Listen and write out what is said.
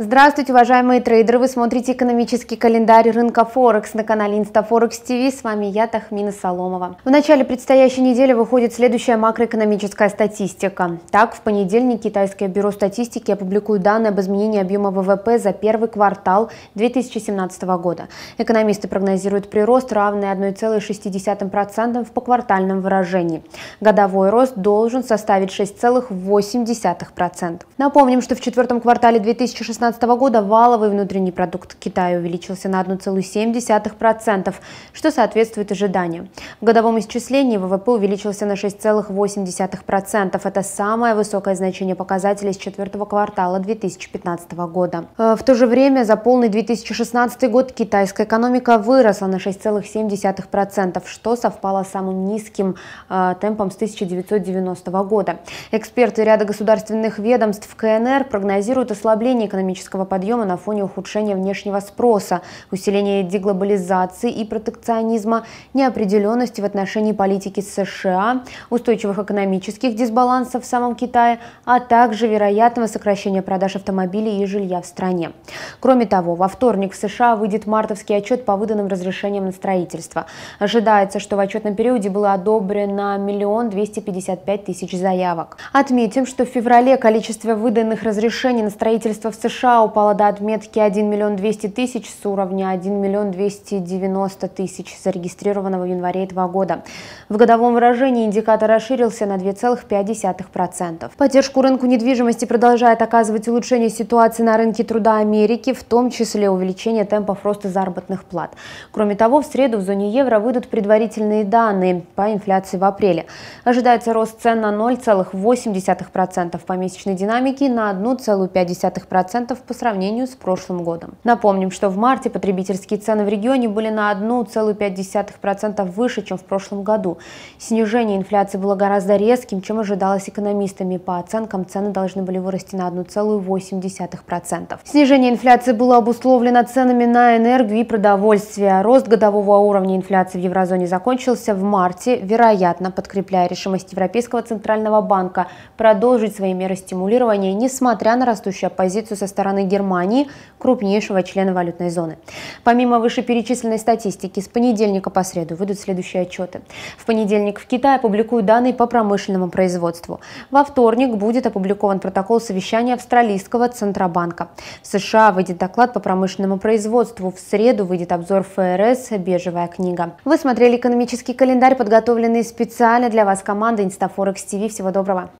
Здравствуйте, уважаемые трейдеры! Вы смотрите экономический календарь рынка Форекс на канале Инстафорекс ТВ. С вами я, Тахмина Соломова. В начале предстоящей недели выходит следующая макроэкономическая статистика. Так, в понедельник Китайское бюро статистики опубликует данные об изменении объема ВВП за первый квартал 2017 года. Экономисты прогнозируют прирост, равный 1,6% в поквартальном выражении. Годовой рост должен составить 6,8%. Напомним, что в четвертом квартале 2016 2016 года валовый внутренний продукт Китая увеличился на 1,7%, что соответствует ожиданиям. В годовом исчислении ВВП увеличился на 6,8%. Это самое высокое значение показателя с четвертого квартала 2015 года. Э, в то же время за полный 2016 год китайская экономика выросла на 6,7%, что совпало с самым низким э, темпом с 1990 года. Эксперты ряда государственных ведомств КНР прогнозируют ослабление экономического экономического подъема на фоне ухудшения внешнего спроса, усиления деглобализации и протекционизма, неопределенности в отношении политики США, устойчивых экономических дисбалансов в самом Китае, а также вероятного сокращения продаж автомобилей и жилья в стране. Кроме того, во вторник в США выйдет мартовский отчет по выданным разрешениям на строительство. Ожидается, что в отчетном периоде было одобрено 1 255 тысяч заявок. Отметим, что в феврале количество выданных разрешений на строительство в США США упала до отметки 1 миллион 200 тысяч с уровня 1 миллион 290 тысяч, зарегистрированного в январе этого года. В годовом выражении индикатор расширился на 2,5%. Поддержку рынку недвижимости продолжает оказывать улучшение ситуации на рынке труда Америки, в том числе увеличение темпов роста заработных плат. Кроме того, в среду в зоне евро выйдут предварительные данные по инфляции в апреле. Ожидается рост цен на 0,8% по месячной динамике на 1,5% по сравнению с прошлым годом. Напомним, что в марте потребительские цены в регионе были на 1,5% выше, чем в прошлом году. Снижение инфляции было гораздо резким, чем ожидалось экономистами. По оценкам, цены должны были вырасти на 1,8%. Снижение инфляции было обусловлено ценами на энергию и продовольствие. Рост годового уровня инфляции в еврозоне закончился в марте, вероятно, подкрепляя решимость Европейского центрального банка продолжить свои меры стимулирования, несмотря на растущую оппозицию со стороны стороны Германии, крупнейшего члена валютной зоны. Помимо вышеперечисленной статистики, с понедельника по среду выйдут следующие отчеты. В понедельник в Китае опубликуют данные по промышленному производству. Во вторник будет опубликован протокол совещания австралийского Центробанка. В США выйдет доклад по промышленному производству. В среду выйдет обзор ФРС «Бежевая книга». Вы смотрели экономический календарь, подготовленный специально для вас командой Инстафорекс ТВ. Всего доброго!